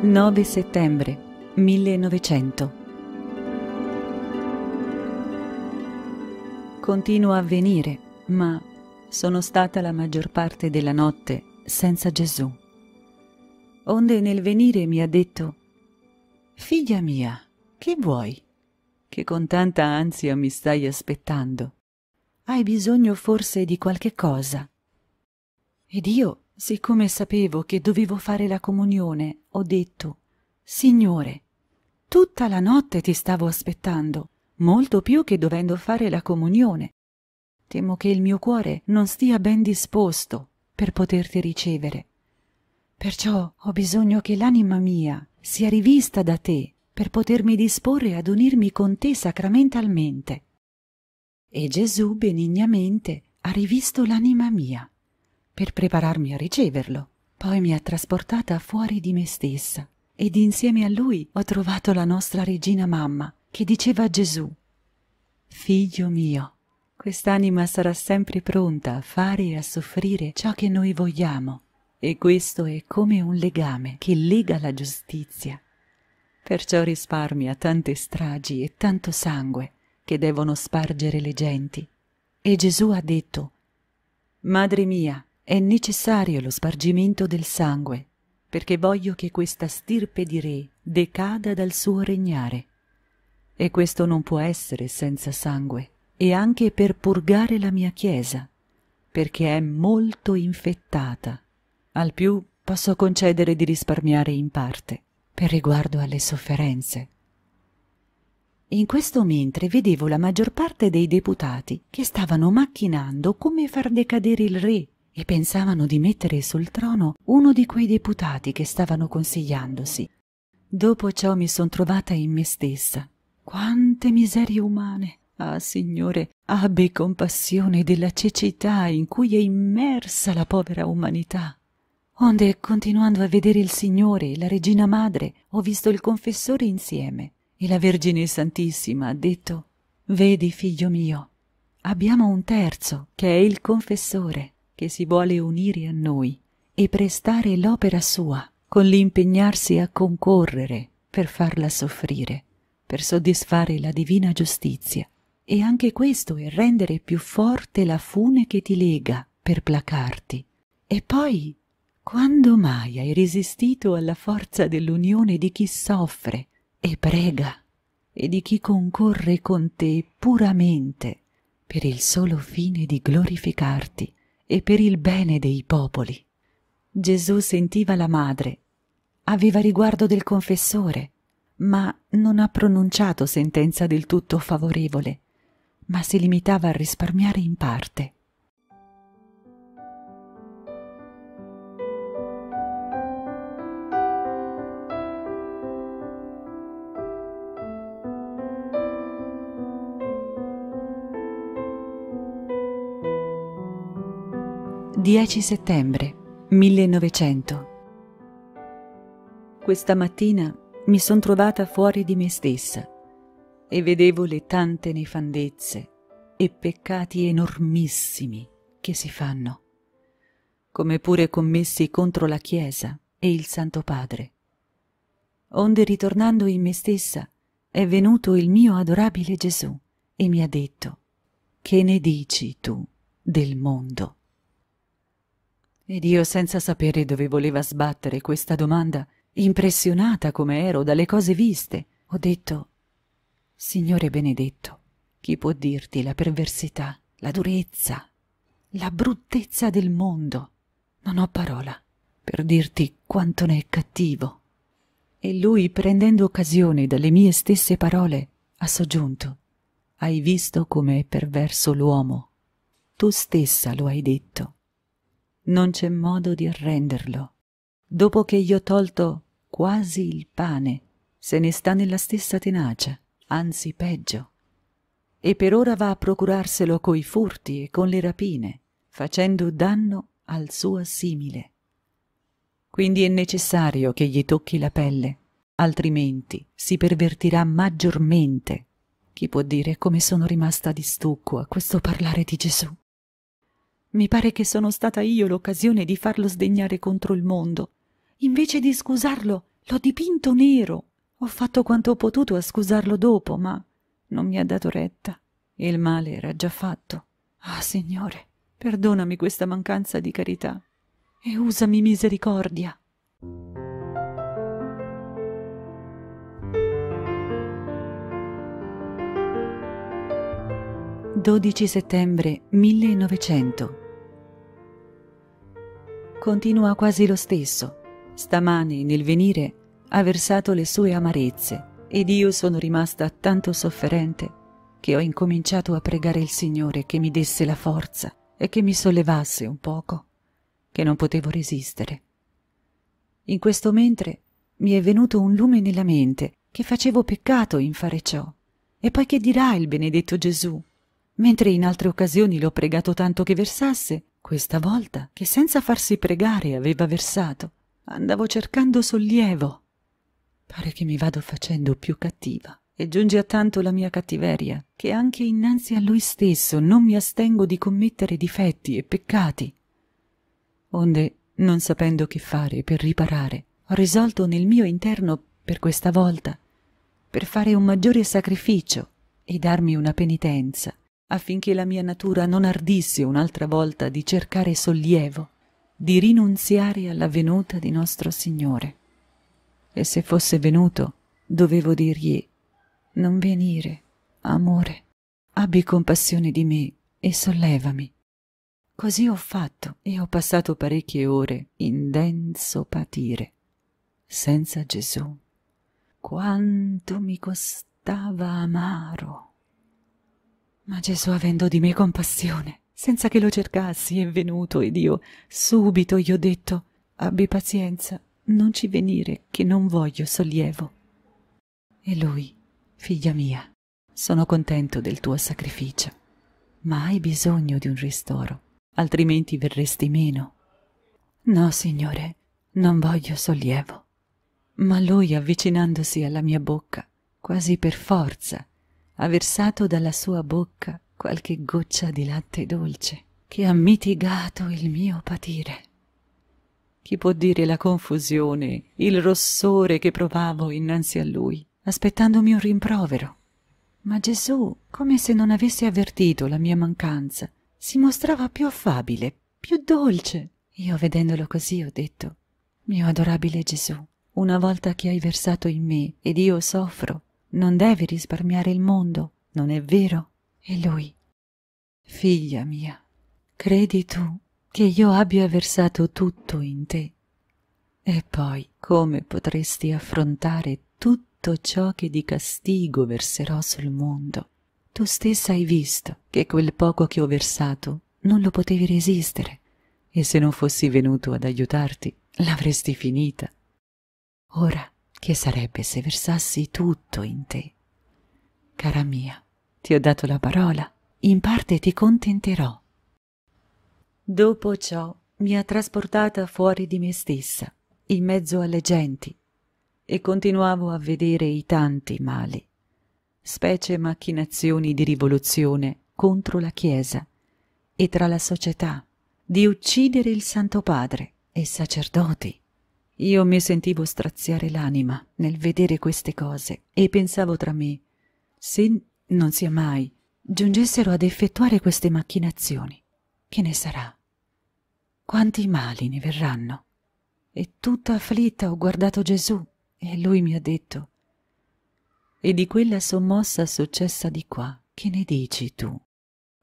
9 settembre 1900 Continuo a venire, ma sono stata la maggior parte della notte senza Gesù. Onde nel venire mi ha detto, Figlia mia, che vuoi? Che con tanta ansia mi stai aspettando. Hai bisogno forse di qualche cosa? Ed io Siccome sapevo che dovevo fare la comunione, ho detto Signore, tutta la notte ti stavo aspettando, molto più che dovendo fare la comunione. Temo che il mio cuore non stia ben disposto per poterti ricevere. Perciò ho bisogno che l'anima mia sia rivista da te per potermi disporre ad unirmi con te sacramentalmente. E Gesù benignamente ha rivisto l'anima mia per prepararmi a riceverlo. Poi mi ha trasportata fuori di me stessa ed insieme a lui ho trovato la nostra regina mamma che diceva a Gesù Figlio mio, quest'anima sarà sempre pronta a fare e a soffrire ciò che noi vogliamo e questo è come un legame che lega la giustizia. Perciò risparmia tante stragi e tanto sangue che devono spargere le genti. E Gesù ha detto Madre mia, è necessario lo spargimento del sangue, perché voglio che questa stirpe di re decada dal suo regnare. E questo non può essere senza sangue, e anche per purgare la mia chiesa, perché è molto infettata. Al più posso concedere di risparmiare in parte, per riguardo alle sofferenze. In questo mentre vedevo la maggior parte dei deputati che stavano macchinando come far decadere il re e pensavano di mettere sul trono uno di quei deputati che stavano consigliandosi. Dopo ciò mi son trovata in me stessa. Quante miserie umane! Ah, Signore, abbi compassione della cecità in cui è immersa la povera umanità. Onde, continuando a vedere il Signore e la Regina Madre, ho visto il confessore insieme, e la Vergine Santissima ha detto Vedi, figlio mio, abbiamo un terzo, che è il confessore che si vuole unire a noi e prestare l'opera sua con l'impegnarsi a concorrere per farla soffrire, per soddisfare la divina giustizia. E anche questo è rendere più forte la fune che ti lega per placarti. E poi, quando mai hai resistito alla forza dell'unione di chi soffre e prega e di chi concorre con te puramente per il solo fine di glorificarti? e per il bene dei popoli. Gesù sentiva la madre, aveva riguardo del confessore, ma non ha pronunciato sentenza del tutto favorevole, ma si limitava a risparmiare in parte. 10 settembre 1900. Questa mattina mi sono trovata fuori di me stessa e vedevo le tante nefandezze e peccati enormissimi che si fanno, come pure commessi contro la Chiesa e il Santo Padre. Onde ritornando in me stessa è venuto il mio adorabile Gesù e mi ha detto, che ne dici tu del mondo? Ed io, senza sapere dove voleva sbattere questa domanda, impressionata come ero dalle cose viste, ho detto Signore benedetto, chi può dirti la perversità, la durezza, la bruttezza del mondo? Non ho parola per dirti quanto ne è cattivo. E lui, prendendo occasione dalle mie stesse parole, ha soggiunto Hai visto come è perverso l'uomo? Tu stessa lo hai detto non c'è modo di arrenderlo. Dopo che gli ho tolto quasi il pane, se ne sta nella stessa tenacia, anzi peggio. E per ora va a procurarselo coi furti e con le rapine, facendo danno al suo simile. Quindi è necessario che gli tocchi la pelle, altrimenti si pervertirà maggiormente. Chi può dire come sono rimasta di stucco a questo parlare di Gesù? Mi pare che sono stata io l'occasione di farlo sdegnare contro il mondo. Invece di scusarlo, l'ho dipinto nero. Ho fatto quanto ho potuto a scusarlo dopo, ma non mi ha dato retta. Il male era già fatto. Ah, Signore, perdonami questa mancanza di carità e usami misericordia. 12 settembre 1900. Continua quasi lo stesso. Stamane, nel venire, ha versato le sue amarezze ed io sono rimasta tanto sofferente che ho incominciato a pregare il Signore che mi desse la forza e che mi sollevasse un poco, che non potevo resistere. In questo mentre mi è venuto un lume nella mente che facevo peccato in fare ciò. E poi che dirà il benedetto Gesù? Mentre in altre occasioni l'ho pregato tanto che versasse, questa volta, che senza farsi pregare aveva versato, andavo cercando sollievo. Pare che mi vado facendo più cattiva e giunge a tanto la mia cattiveria che anche innanzi a lui stesso non mi astengo di commettere difetti e peccati. Onde, non sapendo che fare per riparare, ho risolto nel mio interno per questa volta per fare un maggiore sacrificio e darmi una penitenza affinché la mia natura non ardisse un'altra volta di cercare sollievo, di rinunziare alla venuta di nostro Signore. E se fosse venuto, dovevo dirgli Non venire, amore, abbi compassione di me e sollevami. Così ho fatto e ho passato parecchie ore in denso patire, senza Gesù. Quanto mi costava amaro! Ma Gesù avendo di me compassione, senza che lo cercassi, è venuto ed io subito gli ho detto abbi pazienza, non ci venire che non voglio sollievo. E lui, figlia mia, sono contento del tuo sacrificio, ma hai bisogno di un ristoro, altrimenti verresti meno. No, Signore, non voglio sollievo. Ma lui, avvicinandosi alla mia bocca, quasi per forza, ha versato dalla sua bocca qualche goccia di latte dolce che ha mitigato il mio patire. Chi può dire la confusione, il rossore che provavo innanzi a lui, aspettandomi un rimprovero? Ma Gesù, come se non avesse avvertito la mia mancanza, si mostrava più affabile, più dolce. Io vedendolo così ho detto, mio adorabile Gesù, una volta che hai versato in me ed io soffro, non devi risparmiare il mondo, non è vero? E lui, figlia mia, credi tu che io abbia versato tutto in te? E poi come potresti affrontare tutto ciò che di castigo verserò sul mondo? Tu stessa hai visto che quel poco che ho versato non lo potevi resistere, e se non fossi venuto ad aiutarti l'avresti finita. Ora che sarebbe se versassi tutto in te? Cara mia, ti ho dato la parola, in parte ti contenterò. Dopo ciò mi ha trasportata fuori di me stessa, in mezzo alle genti, e continuavo a vedere i tanti mali, specie macchinazioni di rivoluzione contro la Chiesa e tra la società, di uccidere il Santo Padre e i sacerdoti, io mi sentivo straziare l'anima nel vedere queste cose e pensavo tra me se non sia mai giungessero ad effettuare queste macchinazioni, che ne sarà? Quanti mali ne verranno? E tutta afflitta ho guardato Gesù e lui mi ha detto e di quella sommossa successa di qua, che ne dici tu?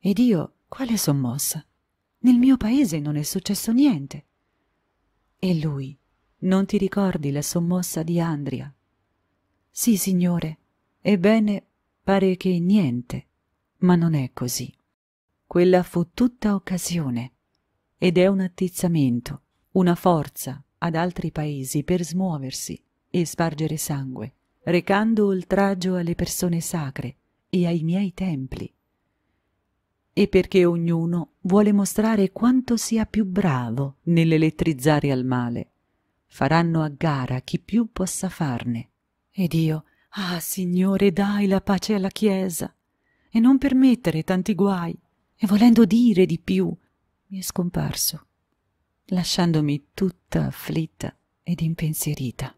Ed io, quale sommossa? Nel mio paese non è successo niente. E lui, non ti ricordi la sommossa di Andria? Sì, signore, ebbene pare che niente, ma non è così. Quella fu tutta occasione ed è un attizzamento, una forza ad altri paesi per smuoversi e spargere sangue, recando oltraggio alle persone sacre e ai miei templi. E perché ognuno vuole mostrare quanto sia più bravo nell'elettrizzare al male faranno a gara chi più possa farne ed io ah signore dai la pace alla chiesa e non permettere tanti guai e volendo dire di più mi è scomparso lasciandomi tutta afflitta ed impensierita